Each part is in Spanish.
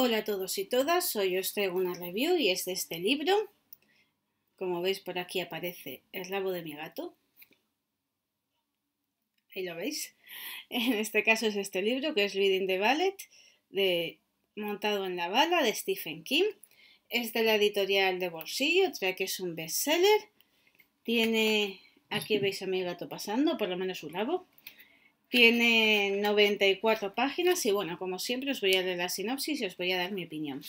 Hola a todos y todas, hoy os traigo una review y es de este libro. Como veis por aquí aparece el lago de mi gato. Ahí lo veis. En este caso es este libro que es Reading the Ballet, de Montado en la bala de Stephen King. Es de la editorial de bolsillo, trae que es un bestseller. Tiene, aquí veis a mi gato pasando, por lo menos su labo tiene 94 páginas y bueno, como siempre os voy a leer la sinopsis y os voy a dar mi opinión.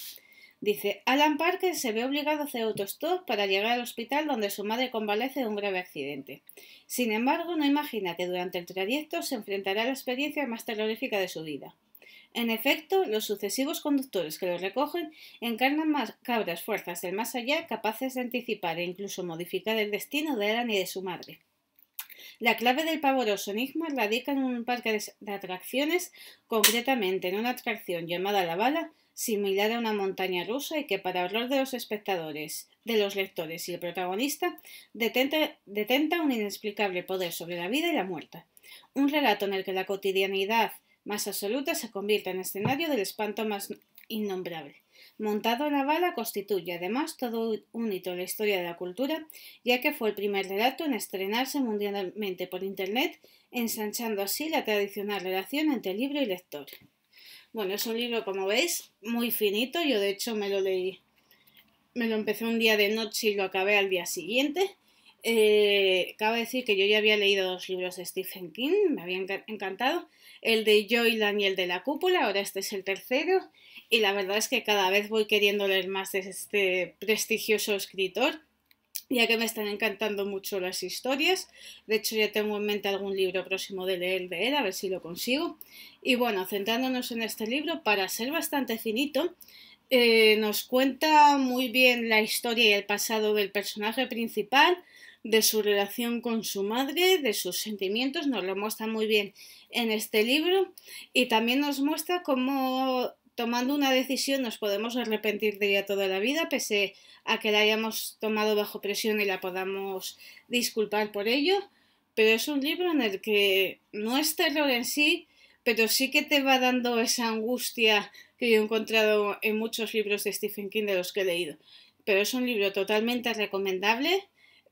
Dice, Alan Parker se ve obligado a hacer autostop para llegar al hospital donde su madre convalece de un grave accidente. Sin embargo, no imagina que durante el trayecto se enfrentará a la experiencia más terrorífica de su vida. En efecto, los sucesivos conductores que lo recogen encarnan más cabras fuerzas del más allá capaces de anticipar e incluso modificar el destino de Alan y de su madre. La clave del pavoroso enigma radica en un parque de atracciones, concretamente en una atracción llamada La Bala, similar a una montaña rusa y que para horror de los espectadores, de los lectores y el protagonista, detenta, un inexplicable poder sobre la vida y la muerte. Un relato en el que la cotidianidad más absoluta se convierte en escenario del espanto más innombrable. Montado en la bala constituye además todo un hito en la historia de la cultura, ya que fue el primer relato en estrenarse mundialmente por Internet, ensanchando así la tradicional relación entre libro y lector. Bueno, es un libro, como veis, muy finito. Yo, de hecho, me lo leí, me lo empecé un día de noche y lo acabé al día siguiente. Eh, cabe decir que yo ya había leído dos libros de Stephen King, me habían encantado, el de Joyland y Daniel de la cúpula, ahora este es el tercero, y la verdad es que cada vez voy queriendo leer más de este prestigioso escritor, ya que me están encantando mucho las historias, de hecho ya tengo en mente algún libro próximo de leer de él, a ver si lo consigo, y bueno, centrándonos en este libro, para ser bastante finito, eh, nos cuenta muy bien la historia y el pasado del personaje principal, de su relación con su madre, de sus sentimientos, nos lo muestra muy bien en este libro y también nos muestra cómo tomando una decisión nos podemos arrepentir de ella toda la vida, pese a que la hayamos tomado bajo presión y la podamos disculpar por ello, pero es un libro en el que no es terror en sí, pero sí que te va dando esa angustia que yo he encontrado en muchos libros de Stephen King de los que he leído. Pero es un libro totalmente recomendable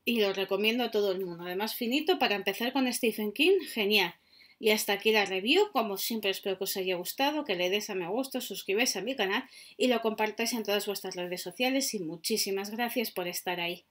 y lo recomiendo a todo el mundo. Además, finito para empezar con Stephen King, genial. Y hasta aquí la review. Como siempre, espero que os haya gustado, que le des a me gusta, suscribáis a mi canal y lo compartáis en todas vuestras redes sociales. Y muchísimas gracias por estar ahí.